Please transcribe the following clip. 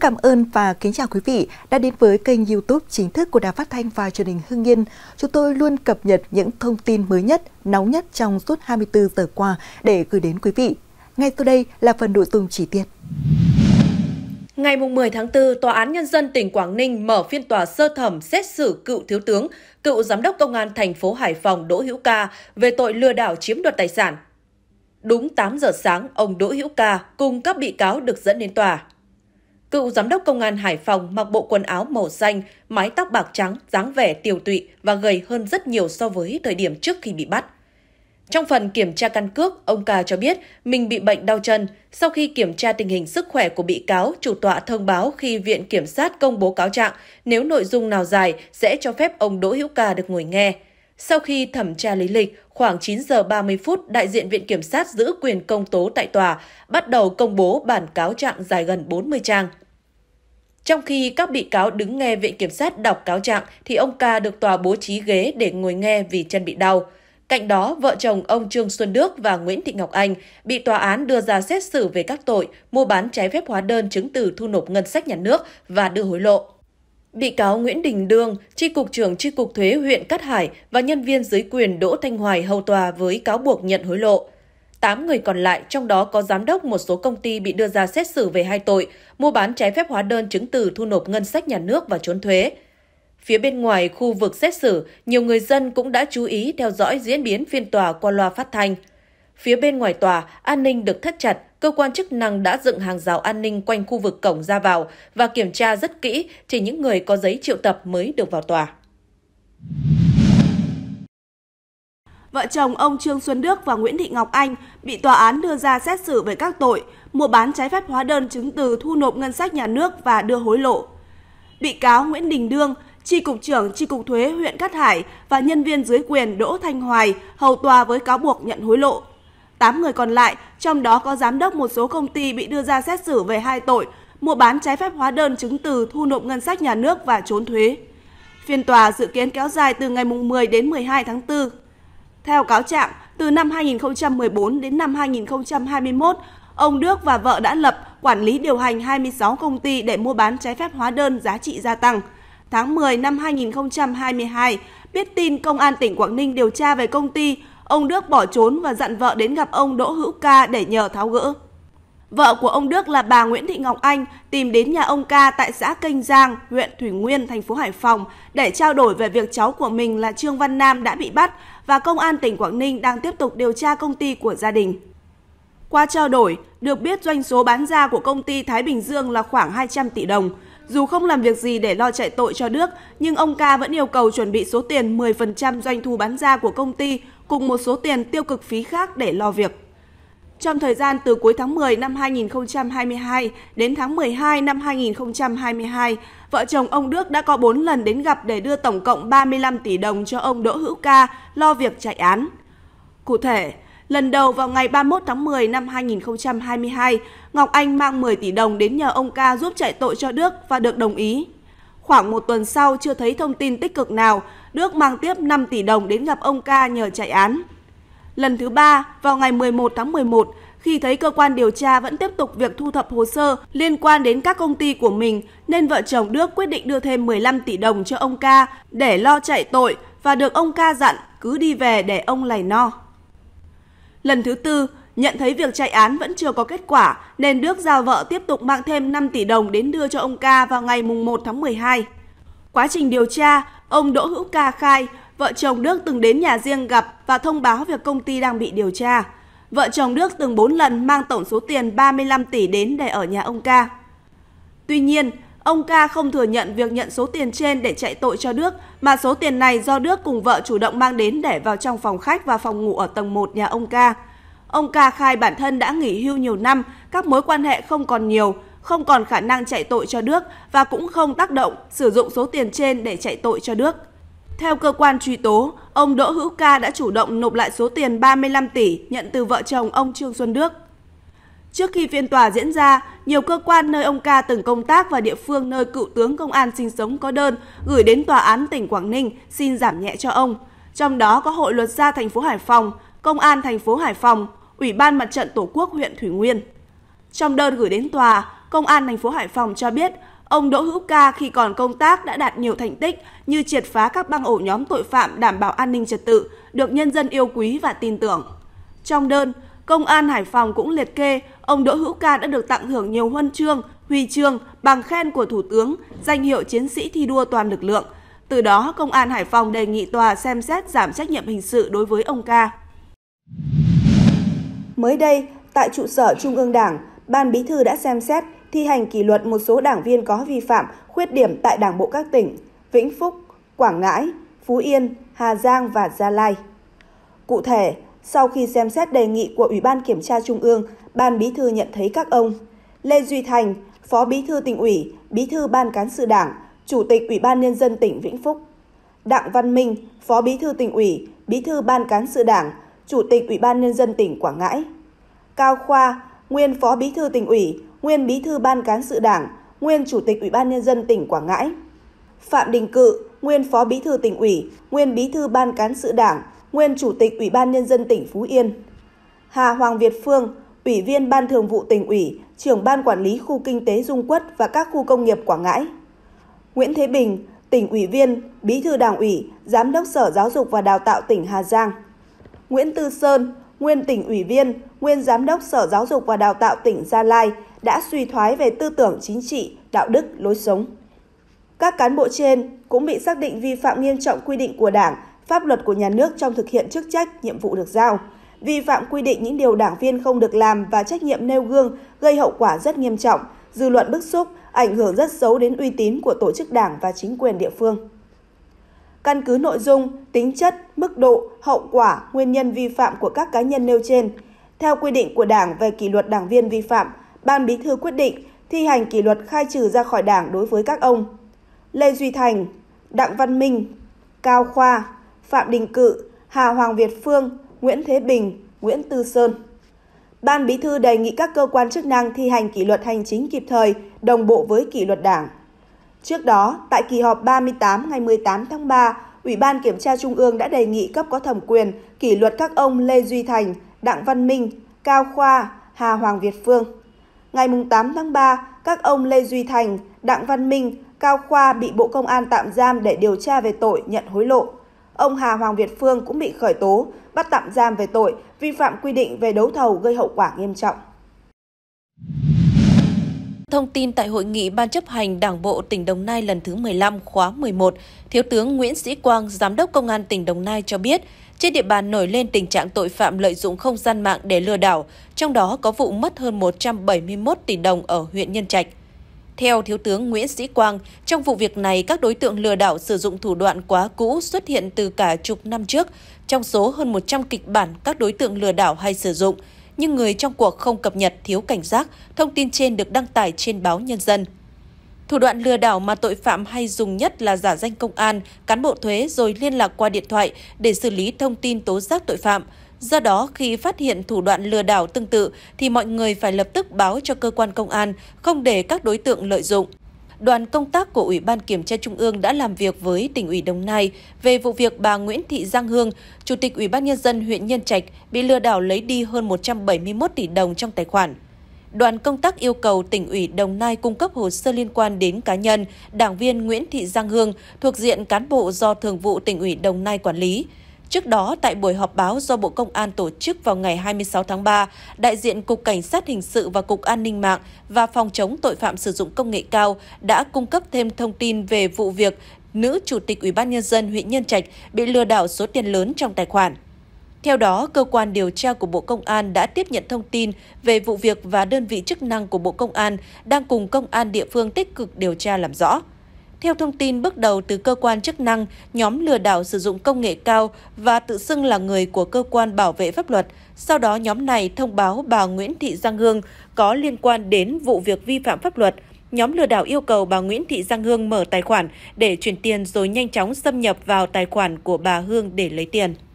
cảm ơn và kính chào quý vị đã đến với kênh YouTube chính thức của Đài Phát thanh và Truyền hình Hưng Yên. Chúng tôi luôn cập nhật những thông tin mới nhất, nóng nhất trong suốt 24 giờ qua để gửi đến quý vị. Ngay sau đây là phần nội dung chi tiết. Ngày 10 tháng 4, Tòa án Nhân dân tỉnh Quảng Ninh mở phiên tòa sơ thẩm xét xử cựu thiếu tướng, cựu giám đốc công an thành phố Hải Phòng Đỗ Hữu Ca về tội lừa đảo chiếm đoạt tài sản. Đúng 8 giờ sáng, ông Đỗ Hữu Ca cùng các bị cáo được dẫn đến tòa. Cựu giám đốc công an Hải Phòng mặc bộ quần áo màu xanh, mái tóc bạc trắng, dáng vẻ tiều tụy và gầy hơn rất nhiều so với thời điểm trước khi bị bắt. Trong phần kiểm tra căn cước, ông Ca cho biết mình bị bệnh đau chân. Sau khi kiểm tra tình hình sức khỏe của bị cáo, chủ tọa thông báo khi Viện Kiểm sát công bố cáo trạng, nếu nội dung nào dài sẽ cho phép ông Đỗ Hữu Ca được ngồi nghe. Sau khi thẩm tra lý lịch, khoảng 9 giờ 30 phút, đại diện Viện Kiểm sát giữ quyền công tố tại tòa, bắt đầu công bố bản cáo trạng dài gần 40 trang. Trong khi các bị cáo đứng nghe Viện Kiểm sát đọc cáo trạng, thì ông ca được tòa bố trí ghế để ngồi nghe vì chân bị đau. Cạnh đó, vợ chồng ông Trương Xuân Đức và Nguyễn Thị Ngọc Anh bị tòa án đưa ra xét xử về các tội mua bán trái phép hóa đơn chứng từ thu nộp ngân sách nhà nước và đưa hối lộ. Bị cáo Nguyễn Đình Đương, tri cục trưởng tri cục thuế huyện Cát Hải và nhân viên dưới quyền Đỗ Thanh Hoài hầu tòa với cáo buộc nhận hối lộ. tám người còn lại, trong đó có giám đốc một số công ty bị đưa ra xét xử về hai tội mua bán trái phép hóa đơn chứng từ thu nộp ngân sách nhà nước và trốn thuế. Phía bên ngoài khu vực xét xử, nhiều người dân cũng đã chú ý theo dõi diễn biến phiên tòa qua loa phát thanh. Phía bên ngoài tòa, an ninh được thắt chặt, cơ quan chức năng đã dựng hàng rào an ninh quanh khu vực cổng ra vào và kiểm tra rất kỹ, chỉ những người có giấy triệu tập mới được vào tòa. Vợ chồng ông Trương Xuân Đức và Nguyễn Thị Ngọc Anh bị tòa án đưa ra xét xử về các tội mua bán trái phép hóa đơn chứng từ thu nộp ngân sách nhà nước và đưa hối lộ. Bị cáo Nguyễn Đình Đương, Tri Cục trưởng Tri Cục Thuế huyện Cát Hải và nhân viên dưới quyền Đỗ Thanh Hoài hầu tòa với cáo buộc nhận hối lộ. 8 người còn lại, trong đó có giám đốc một số công ty bị đưa ra xét xử về hai tội mua bán trái phép hóa đơn chứng từ thu nộp ngân sách nhà nước và trốn thuế. Phiên tòa dự kiến kéo dài từ ngày 10 đến 12 tháng 4. Theo cáo trạng, từ năm 2014 đến năm 2021, ông Đức và vợ đã lập, quản lý điều hành 26 công ty để mua bán trái phép hóa đơn giá trị gia tăng. Tháng 10 năm 2022, biết tin Công an tỉnh Quảng Ninh điều tra về công ty ông Đức bỏ trốn và dặn vợ đến gặp ông Đỗ Hữu Ca để nhờ tháo gỡ. Vợ của ông Đức là bà Nguyễn Thị Ngọc Anh tìm đến nhà ông Ca tại xã Kênh Giang, huyện Thủy Nguyên, thành phố Hải Phòng để trao đổi về việc cháu của mình là Trương Văn Nam đã bị bắt và công an tỉnh Quảng Ninh đang tiếp tục điều tra công ty của gia đình. Qua trao đổi, được biết doanh số bán ra của công ty Thái Bình Dương là khoảng 200 tỷ đồng. Dù không làm việc gì để lo chạy tội cho Đức, nhưng ông Ca vẫn yêu cầu chuẩn bị số tiền 10% doanh thu bán ra của công ty cùng một số tiền tiêu cực phí khác để lo việc. Trong thời gian từ cuối tháng 10 năm 2022 đến tháng 12 năm 2022, vợ chồng ông Đức đã có 4 lần đến gặp để đưa tổng cộng 35 tỷ đồng cho ông Đỗ Hữu Ca lo việc chạy án. Cụ thể, lần đầu vào ngày 31 tháng 10 năm 2022, Ngọc Anh mang 10 tỷ đồng đến nhờ ông Ca giúp chạy tội cho Đức và được đồng ý. Khoảng một tuần sau chưa thấy thông tin tích cực nào, Đức mang tiếp 5 tỷ đồng đến gặp ông ca nhờ chạy án. Lần thứ ba, vào ngày 11 tháng 11, khi thấy cơ quan điều tra vẫn tiếp tục việc thu thập hồ sơ liên quan đến các công ty của mình, nên vợ chồng Đức quyết định đưa thêm 15 tỷ đồng cho ông ca để lo chạy tội và được ông ca dặn cứ đi về để ông lầy no. Lần thứ tư, Nhận thấy việc chạy án vẫn chưa có kết quả, nên Đức giao vợ tiếp tục mang thêm 5 tỷ đồng đến đưa cho ông Ca vào ngày 1 tháng 12. Quá trình điều tra, ông Đỗ Hữu Ca khai vợ chồng Đức từng đến nhà riêng gặp và thông báo việc công ty đang bị điều tra. Vợ chồng Đức từng 4 lần mang tổng số tiền 35 tỷ đến để ở nhà ông Ca. Tuy nhiên, ông Ca không thừa nhận việc nhận số tiền trên để chạy tội cho Đức, mà số tiền này do Đức cùng vợ chủ động mang đến để vào trong phòng khách và phòng ngủ ở tầng 1 nhà ông Ca. Ông Ca khai bản thân đã nghỉ hưu nhiều năm, các mối quan hệ không còn nhiều, không còn khả năng chạy tội cho Đức và cũng không tác động sử dụng số tiền trên để chạy tội cho Đức. Theo cơ quan truy tố, ông Đỗ Hữu Ca đã chủ động nộp lại số tiền 35 tỷ nhận từ vợ chồng ông Trương Xuân Đức. Trước khi phiên tòa diễn ra, nhiều cơ quan nơi ông Ca từng công tác và địa phương nơi cựu tướng công an sinh sống có đơn gửi đến tòa án tỉnh Quảng Ninh xin giảm nhẹ cho ông. Trong đó có Hội luật gia thành phố Hải Phòng, Công an thành phố Hải Phòng, Ủy ban Mặt trận Tổ quốc huyện Thủy Nguyên. Trong đơn gửi đến tòa, Công an thành phố Hải Phòng cho biết ông Đỗ Hữu Ca khi còn công tác đã đạt nhiều thành tích như triệt phá các băng ổ nhóm tội phạm đảm bảo an ninh trật tự, được nhân dân yêu quý và tin tưởng. Trong đơn, Công an Hải Phòng cũng liệt kê ông Đỗ Hữu Ca đã được tặng thưởng nhiều huân chương, huy chương, bằng khen của Thủ tướng, danh hiệu chiến sĩ thi đua toàn lực lượng. Từ đó, Công an Hải Phòng đề nghị tòa xem xét giảm trách nhiệm hình sự đối với ông Ca mới đây, tại trụ sở Trung ương Đảng, Ban Bí thư đã xem xét thi hành kỷ luật một số đảng viên có vi phạm, khuyết điểm tại Đảng bộ các tỉnh Vĩnh Phúc, Quảng Ngãi, Phú Yên, Hà Giang và Gia Lai. Cụ thể, sau khi xem xét đề nghị của Ủy ban Kiểm tra Trung ương, Ban Bí thư nhận thấy các ông Lê Duy Thành, Phó Bí thư tỉnh ủy, Bí thư Ban Cán sự Đảng, Chủ tịch Ủy ban Nhân dân tỉnh Vĩnh Phúc, Đặng Văn Minh, Phó Bí thư tỉnh ủy, Bí thư Ban Cán sự Đảng, Chủ tịch Ủy ban Nhân dân tỉnh Quảng Ngãi. Cao Khoa, nguyên Phó Bí thư tỉnh ủy, nguyên Bí thư Ban cán sự Đảng, nguyên Chủ tịch Ủy ban Nhân dân tỉnh Quảng Ngãi. Phạm Đình Cự, nguyên Phó Bí thư tỉnh ủy, nguyên Bí thư Ban cán sự Đảng, nguyên Chủ tịch Ủy ban Nhân dân tỉnh Phú Yên. Hà Hoàng Việt Phương, Ủy viên Ban Thường vụ tỉnh ủy, trưởng Ban Quản lý Khu Kinh tế Dung Quất và các khu công nghiệp Quảng Ngãi. Nguyễn Thế Bình, tỉnh ủy viên, bí thư đảng ủy, giám đốc Sở Giáo dục và Đào tạo tỉnh Hà Giang. Nguyễn Tư Sơn, nguyên tỉnh ủy viên, nguyên giám đốc Sở Giáo dục và Đào tạo tỉnh Gia Lai đã suy thoái về tư tưởng chính trị, đạo đức, lối sống. Các cán bộ trên cũng bị xác định vi phạm nghiêm trọng quy định của Đảng, pháp luật của nhà nước trong thực hiện chức trách, nhiệm vụ được giao, vi phạm quy định những điều đảng viên không được làm và trách nhiệm nêu gương gây hậu quả rất nghiêm trọng, dư luận bức xúc, ảnh hưởng rất xấu đến uy tín của tổ chức đảng và chính quyền địa phương căn cứ nội dung, tính chất, mức độ, hậu quả, nguyên nhân vi phạm của các cá nhân nêu trên. Theo quy định của Đảng về kỷ luật đảng viên vi phạm, Ban Bí thư quyết định thi hành kỷ luật khai trừ ra khỏi Đảng đối với các ông Lê Duy Thành, Đặng Văn Minh, Cao Khoa, Phạm Đình Cự, Hà Hoàng Việt Phương, Nguyễn Thế Bình, Nguyễn Tư Sơn. Ban Bí thư đề nghị các cơ quan chức năng thi hành kỷ luật hành chính kịp thời, đồng bộ với kỷ luật Đảng. Trước đó, tại kỳ họp 38 ngày 18 tháng 3, Ủy ban Kiểm tra Trung ương đã đề nghị cấp có thẩm quyền kỷ luật các ông Lê Duy Thành, Đặng Văn Minh, Cao Khoa, Hà Hoàng Việt Phương. Ngày 8 tháng 3, các ông Lê Duy Thành, Đặng Văn Minh, Cao Khoa bị Bộ Công an tạm giam để điều tra về tội nhận hối lộ. Ông Hà Hoàng Việt Phương cũng bị khởi tố, bắt tạm giam về tội vi phạm quy định về đấu thầu gây hậu quả nghiêm trọng. Thông tin tại hội nghị Ban chấp hành Đảng bộ tỉnh Đồng Nai lần thứ 15 khóa 11, Thiếu tướng Nguyễn Sĩ Quang, Giám đốc Công an tỉnh Đồng Nai cho biết, trên địa bàn nổi lên tình trạng tội phạm lợi dụng không gian mạng để lừa đảo, trong đó có vụ mất hơn 171 tỷ đồng ở huyện Nhân Trạch. Theo Thiếu tướng Nguyễn Sĩ Quang, trong vụ việc này, các đối tượng lừa đảo sử dụng thủ đoạn quá cũ xuất hiện từ cả chục năm trước, trong số hơn 100 kịch bản các đối tượng lừa đảo hay sử dụng – nhưng người trong cuộc không cập nhật thiếu cảnh giác, thông tin trên được đăng tải trên báo Nhân dân. Thủ đoạn lừa đảo mà tội phạm hay dùng nhất là giả danh công an, cán bộ thuế rồi liên lạc qua điện thoại để xử lý thông tin tố giác tội phạm. Do đó, khi phát hiện thủ đoạn lừa đảo tương tự thì mọi người phải lập tức báo cho cơ quan công an, không để các đối tượng lợi dụng đoàn công tác của Ủy ban Kiểm tra Trung ương đã làm việc với tỉnh ủy Đồng Nai về vụ việc bà Nguyễn Thị Giang Hương, Chủ tịch Ủy ban Nhân dân huyện Nhân Trạch bị lừa đảo lấy đi hơn 171 tỷ đồng trong tài khoản. Đoàn công tác yêu cầu tỉnh ủy Đồng Nai cung cấp hồ sơ liên quan đến cá nhân, đảng viên Nguyễn Thị Giang Hương thuộc diện cán bộ do Thường vụ tỉnh ủy Đồng Nai quản lý. Trước đó, tại buổi họp báo do Bộ Công an tổ chức vào ngày 26 tháng 3, đại diện Cục Cảnh sát Hình sự và Cục An ninh mạng và Phòng chống tội phạm sử dụng công nghệ cao đã cung cấp thêm thông tin về vụ việc nữ chủ tịch Ủy ban Nhân dân huyện Nhân Trạch bị lừa đảo số tiền lớn trong tài khoản. Theo đó, cơ quan điều tra của Bộ Công an đã tiếp nhận thông tin về vụ việc và đơn vị chức năng của Bộ Công an đang cùng công an địa phương tích cực điều tra làm rõ. Theo thông tin bước đầu từ cơ quan chức năng, nhóm lừa đảo sử dụng công nghệ cao và tự xưng là người của cơ quan bảo vệ pháp luật. Sau đó nhóm này thông báo bà Nguyễn Thị Giang Hương có liên quan đến vụ việc vi phạm pháp luật. Nhóm lừa đảo yêu cầu bà Nguyễn Thị Giang Hương mở tài khoản để chuyển tiền rồi nhanh chóng xâm nhập vào tài khoản của bà Hương để lấy tiền.